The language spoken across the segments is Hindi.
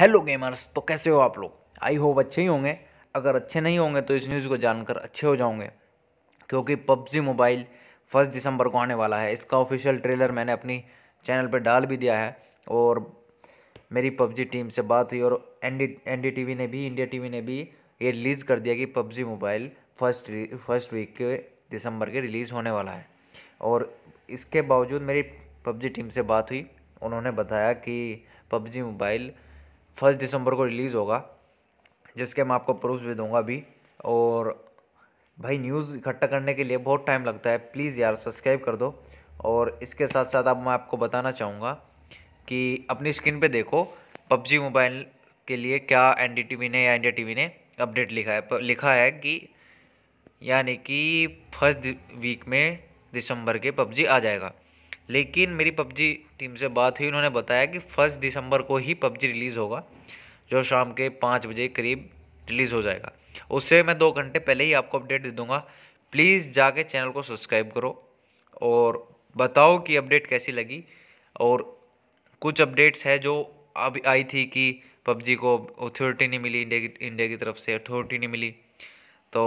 हेलो गेमर्स तो कैसे हो आप लोग आई होप अच्छे ही होंगे अगर अच्छे नहीं होंगे तो इस न्यूज़ को जानकर अच्छे हो जाओगे क्योंकि पबजी मोबाइल फर्स्ट दिसंबर को आने वाला है इसका ऑफिशियल ट्रेलर मैंने अपनी चैनल पर डाल भी दिया है और मेरी पबजी टीम से बात हुई और N D N D T V ने भी इंडिया टी वी ने भी ये रिलीज़ कर दिया कि PUBG mobile first first week के दिसंबर के रिलीज़ होने वाला है और इसके बावजूद मेरी पबजी टीम से बात हुई उन्होंने बताया कि पबजी मोबाइल फर्स्ट दिसंबर को रिलीज़ होगा जिसके मैं आपको प्रूफ भी दूंगा अभी और भाई न्यूज़ इकट्ठा करने के लिए बहुत टाइम लगता है प्लीज़ यार सब्सक्राइब कर दो और इसके साथ साथ अब मैं आपको बताना चाहूँगा कि अपनी स्क्रीन पे देखो पबजी मोबाइल के लिए क्या एन ने या एन ने अपडेट लिखा है लिखा है कि यानी कि फर्स्ट वीक में दिसंबर के पबजी आ जाएगा लेकिन मेरी पबजी टीम से बात हुई उन्होंने बताया कि फर्स्ट दिसंबर को ही पबजी रिलीज़ होगा जो शाम के पाँच बजे करीब रिलीज़ हो जाएगा उससे मैं दो घंटे पहले ही आपको अपडेट दे दूँगा प्लीज़ जाके चैनल को सब्सक्राइब करो और बताओ कि अपडेट कैसी लगी और कुछ अपडेट्स है जो अब आई थी कि पबजी को अथॉरिटी नहीं मिली इंडिया की इंडिया की तरफ से अथॉरिटी नहीं मिली तो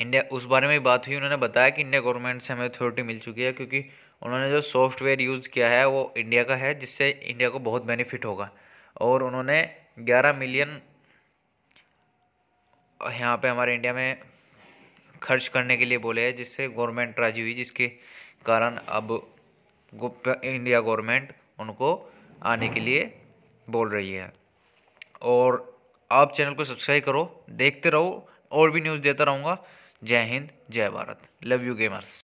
इंडिया उस बारे में बात हुई उन्होंने बताया कि इंडिया गवर्नमेंट से हमें अथॉरिटी मिल चुकी है क्योंकि उन्होंने जो सॉफ्टवेयर यूज़ किया है वो इंडिया का है जिससे इंडिया को बहुत बेनिफिट होगा और उन्होंने ग्यारह मिलियन यहाँ पे हमारे इंडिया में खर्च करने के लिए बोले है जिससे गवर्नमेंट राजी हुई जिसके कारण अब इंडिया गवर्नमेंट उनको आने के लिए बोल रही है और आप चैनल को सब्सक्राइब करो देखते रहो और भी न्यूज़ देता रहूँगा जय हिंद जय भारत लव यू गेमर्स